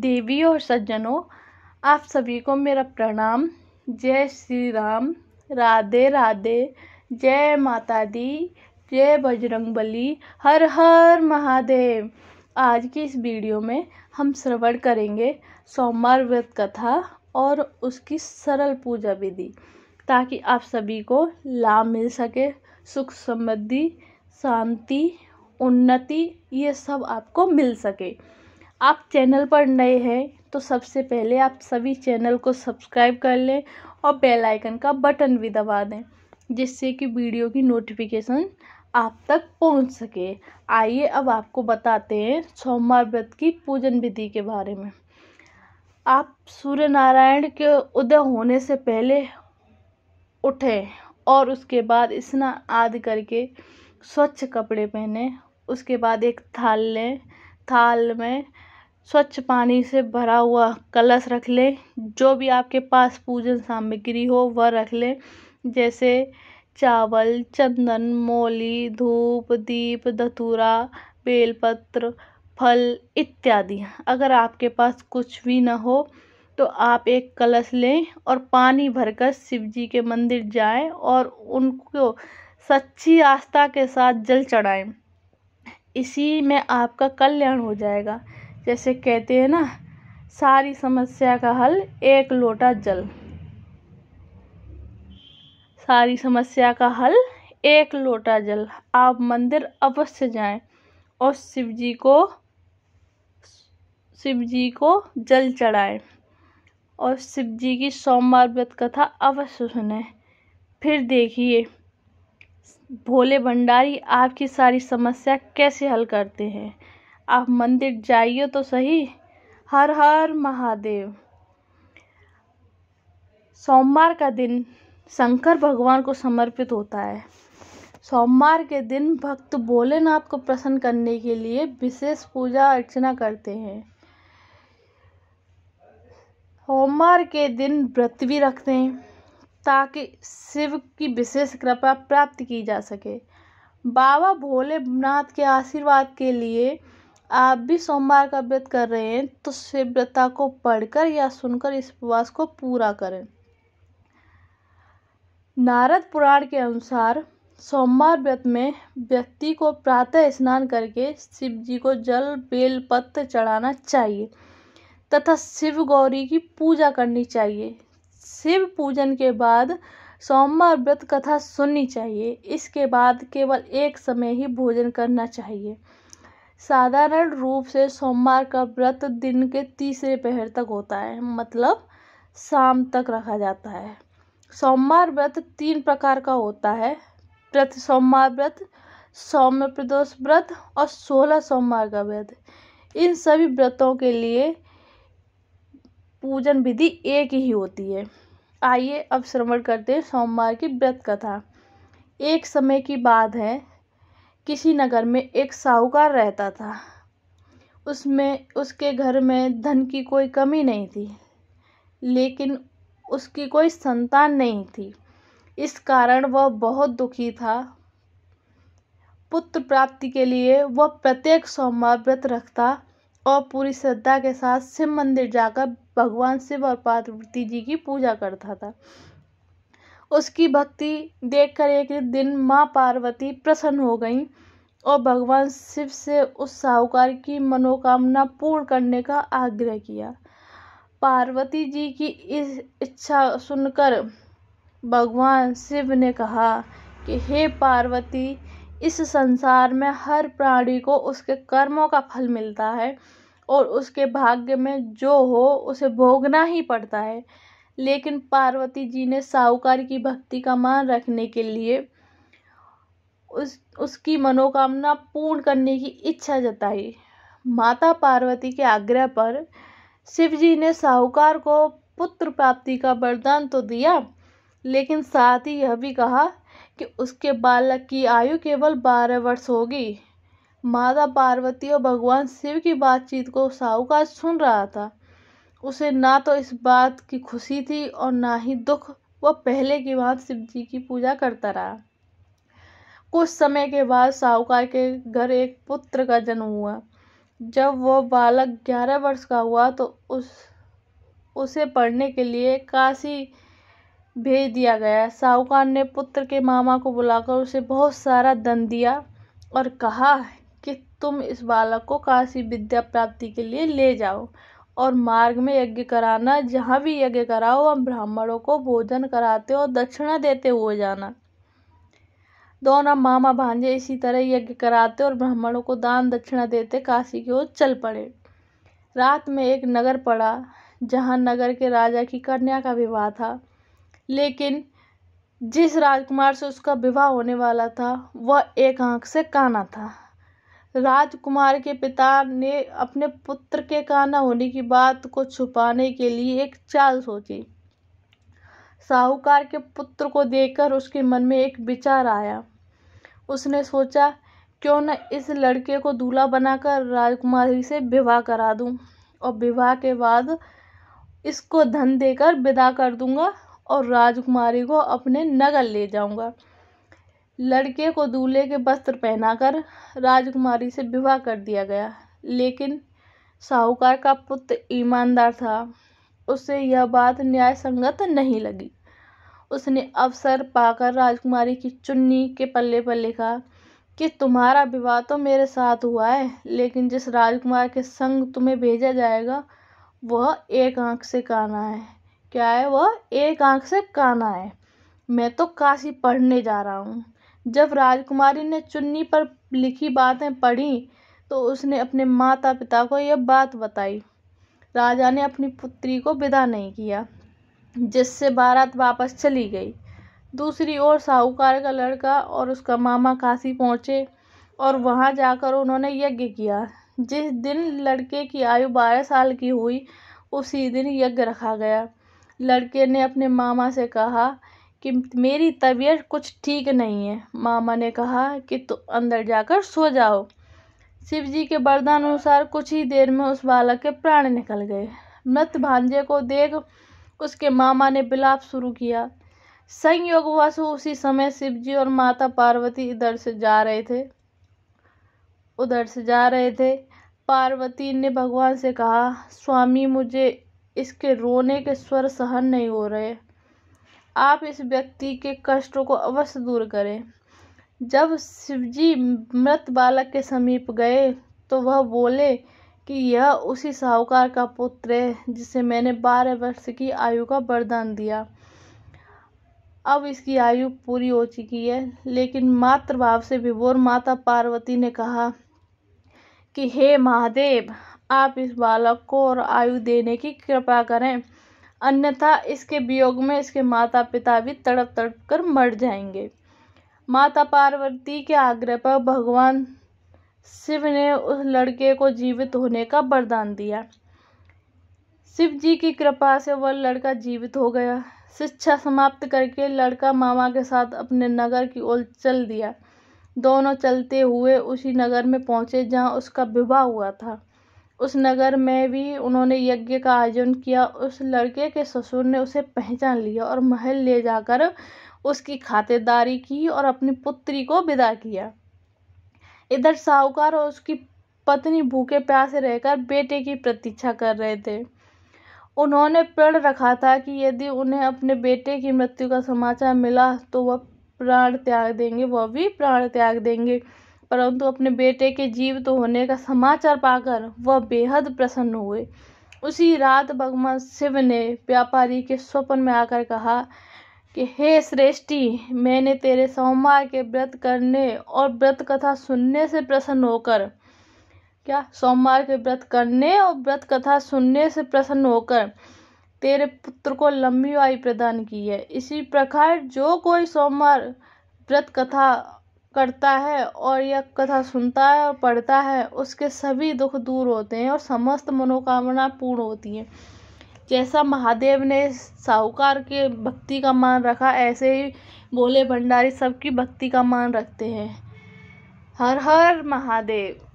देवी और सज्जनों आप सभी को मेरा प्रणाम जय श्री राम राधे राधे जय माता दी जय बजरंग बली हर हर महादेव आज की इस वीडियो में हम श्रवण करेंगे सोमवार व्रत कथा और उसकी सरल पूजा विधि ताकि आप सभी को लाभ मिल सके सुख समृद्धि शांति उन्नति ये सब आपको मिल सके आप चैनल पर नए हैं तो सबसे पहले आप सभी चैनल को सब्सक्राइब कर लें और बेल आइकन का बटन भी दबा दें जिससे कि वीडियो की नोटिफिकेशन आप तक पहुंच सके आइए अब आपको बताते हैं सोमवार व्रत की पूजन विधि के बारे में आप सूर्य नारायण के उदय होने से पहले उठें और उसके बाद स्नान आदि करके स्वच्छ कपड़े पहने उसके बाद एक थाल लें थाल में स्वच्छ पानी से भरा हुआ कलश रख लें जो भी आपके पास पूजन सामग्री हो वह रख लें जैसे चावल चंदन मोली धूप दीप धतूरा बेलपत्र फल इत्यादि अगर आपके पास कुछ भी न हो तो आप एक कलश लें और पानी भरकर शिव जी के मंदिर जाएं और उनको सच्ची आस्था के साथ जल चढ़ाएं इसी में आपका कल्याण हो जाएगा जैसे कहते हैं ना सारी समस्या का हल एक लोटा जल सारी समस्या का हल एक लोटा जल आप मंदिर अवश्य जाएं और शिव जी को शिव जी को जल चढ़ाएं और शिव जी की सोमवार व्रत कथा अवश्य सुने फिर देखिए भोले भंडारी आपकी सारी समस्या कैसे हल करते हैं आप मंदिर जाइए तो सही हर हर महादेव सोमवार का दिन शंकर भगवान को समर्पित होता है सोमवार के दिन भक्त भोलेनाथ को प्रसन्न करने के लिए विशेष पूजा अर्चना करते हैं सोमवार के दिन व्रत भी रखते हैं ताकि शिव की विशेष कृपा प्राप्त की जा सके बाबा भोलेनाथ के आशीर्वाद के लिए आप भी सोमवार का व्रत कर रहे हैं तो शिव व्रता को पढ़कर या सुनकर इस उपवास को पूरा करें नारद पुराण के अनुसार सोमवार व्रत में व्यक्ति को प्रातः स्नान करके शिव जी को जल बेल पत्र चढ़ाना चाहिए तथा शिव गौरी की पूजा करनी चाहिए शिव पूजन के बाद सोमवार व्रत कथा सुननी चाहिए इसके बाद केवल एक समय ही भोजन करना चाहिए साधारण रूप से सोमवार का व्रत दिन के तीसरे पहर तक होता है मतलब शाम तक रखा जाता है सोमवार व्रत तीन प्रकार का होता है प्रति सोमवार व्रत सौम्य प्रदोष व्रत और सोलह सोमवार का व्रत इन सभी व्रतों के लिए पूजन विधि एक ही होती है आइए अब श्रवण करते हैं सोमवार की व्रत कथा एक समय की बात है किसी नगर में एक साहूकार रहता था उसमें उसके घर में धन की कोई कमी नहीं थी लेकिन उसकी कोई संतान नहीं थी इस कारण वह बहुत दुखी था पुत्र प्राप्ति के लिए वह प्रत्येक सोमवार व्रत रखता और पूरी श्रद्धा के साथ शिव मंदिर जाकर भगवान शिव और पार्वती जी की पूजा करता था उसकी भक्ति देखकर एक दिन माँ पार्वती प्रसन्न हो गईं और भगवान शिव से उस साहूकार की मनोकामना पूर्ण करने का आग्रह किया पार्वती जी की इस इच्छा सुनकर भगवान शिव ने कहा कि हे पार्वती इस संसार में हर प्राणी को उसके कर्मों का फल मिलता है और उसके भाग्य में जो हो उसे भोगना ही पड़ता है लेकिन पार्वती जी ने साहूकार की भक्ति का मान रखने के लिए उस उसकी मनोकामना पूर्ण करने की इच्छा जताई माता पार्वती के आग्रह पर शिव जी ने साहूकार को पुत्र प्राप्ति का वरदान तो दिया लेकिन साथ ही यह भी कहा कि उसके बालक की आयु केवल बारह वर्ष होगी माता पार्वती और भगवान शिव की बातचीत को साहूकार सुन रहा था उसे ना तो इस बात की खुशी थी और ना ही दुख वह पहले की बात शिव जी की पूजा करता रहा कुछ समय के बाद साहूकार के घर एक पुत्र का जन्म हुआ जब वह बालक ग्यारह वर्ष का हुआ तो उस उसे पढ़ने के लिए काशी भेज दिया गया साहूकार ने पुत्र के मामा को बुलाकर उसे बहुत सारा धन दिया और कहा कि तुम इस बालक को काशी विद्या प्राप्ति के लिए ले जाओ और मार्ग में यज्ञ कराना जहाँ भी यज्ञ कराओ हम ब्राह्मणों को भोजन कराते और दक्षिणा देते हुए जाना दोनों मामा भांजे इसी तरह यज्ञ कराते और ब्राह्मणों को दान दक्षिणा देते काशी की ओर चल पड़े रात में एक नगर पड़ा जहाँ नगर के राजा की कन्या का विवाह था लेकिन जिस राजकुमार से उसका विवाह होने वाला था वह एक आंख से काना था राजकुमार के पिता ने अपने पुत्र के काना होने की बात को छुपाने के लिए एक चाल सोची साहूकार के पुत्र को देखकर उसके मन में एक विचार आया उसने सोचा क्यों न इस लड़के को दूल्हा बनाकर राजकुमारी से विवाह करा दूं और विवाह के बाद इसको धन देकर विदा कर दूंगा और राजकुमारी को अपने नगर ले जाऊंगा लड़के को दूल्हे के वस्त्र पहनाकर राजकुमारी से विवाह कर दिया गया लेकिन साहूकार का पुत्र ईमानदार था उसे यह बात न्याय संगत नहीं लगी उसने अवसर पाकर राजकुमारी की चुन्नी के पल्ले पर लिखा कि तुम्हारा विवाह तो मेरे साथ हुआ है लेकिन जिस राजकुमार के संग तुम्हें भेजा जाएगा वह एक आंख से काना है क्या है वह एक आंख से काना है मैं तो काशी पढ़ने जा रहा हूँ जब राजकुमारी ने चुन्नी पर लिखी बातें पढ़ी तो उसने अपने माता पिता को यह बात बताई राजा ने अपनी पुत्री को विदा नहीं किया जिससे बारात वापस चली गई दूसरी ओर साहूकार का लड़का और उसका मामा काशी पहुँचे और वहाँ जाकर उन्होंने यज्ञ किया जिस दिन लड़के की आयु बारह साल की हुई उसी दिन यज्ञ रखा गया लड़के ने अपने मामा से कहा कि मेरी तबीयत कुछ ठीक नहीं है मामा ने कहा कि तुम तो अंदर जाकर सो जाओ शिव जी के वरदानुसार कुछ ही देर में उस बालक के प्राण निकल गए मृत भांजे को देख उसके मामा ने बिलाप शुरू किया संयोग वसु उसी समय शिव जी और माता पार्वती इधर से जा रहे थे उधर से जा रहे थे पार्वती ने भगवान से कहा स्वामी मुझे इसके रोने के स्वर सहन नहीं हो रहे आप इस व्यक्ति के कष्टों को अवश्य दूर करें जब शिवजी मृत बालक के समीप गए तो वह बोले कि यह उसी साहूकार का पुत्र है जिसे मैंने बारह वर्ष की आयु का वरदान दिया अब इसकी आयु पूरी हो चुकी है लेकिन मातृभाव से विभोर माता पार्वती ने कहा कि हे महादेव आप इस बालक को और आयु देने की कृपा करें अन्यथा इसके वियोग में इसके माता पिता भी तड़प तड़प कर मर जाएंगे माता पार्वती के आग्रह पर भगवान शिव ने उस लड़के को जीवित होने का वरदान दिया शिव जी की कृपा से वह लड़का जीवित हो गया शिक्षा समाप्त करके लड़का मामा के साथ अपने नगर की ओर चल दिया दोनों चलते हुए उसी नगर में पहुंचे जहां उसका विवाह हुआ था उस नगर में भी उन्होंने यज्ञ का आयोजन किया उस लड़के के ससुर ने उसे पहचान लिया और महल ले जाकर उसकी खातिरदारी की और अपनी पुत्री को विदा किया इधर साहूकार और उसकी पत्नी भूखे प्यासे रहकर बेटे की प्रतीक्षा कर रहे थे उन्होंने प्रण रखा था कि यदि उन्हें अपने बेटे की मृत्यु का समाचार मिला तो वह प्राण त्याग देंगे वह भी प्राण त्याग देंगे परंतु अपने बेटे के जीवित तो होने का समाचार पाकर वह बेहद प्रसन्न हुए उसी रात भगवान शिव ने व्यापारी के स्वप्न में आकर कहा कि हे श्रेष्ठि मैंने तेरे सोमवार के व्रत करने और व्रत कथा सुनने से प्रसन्न होकर क्या सोमवार के व्रत करने और व्रत कथा सुनने से प्रसन्न होकर तेरे पुत्र को लंबी आयु प्रदान की है इसी प्रकार जो कोई सोमवार व्रत कथा करता है और यह कथा सुनता है और पढ़ता है उसके सभी दुख दूर होते हैं और समस्त मनोकामना पूर्ण होती हैं जैसा महादेव ने साहूकार के भक्ति का मान रखा ऐसे ही भोले भंडारी सबकी भक्ति का मान रखते हैं हर हर महादेव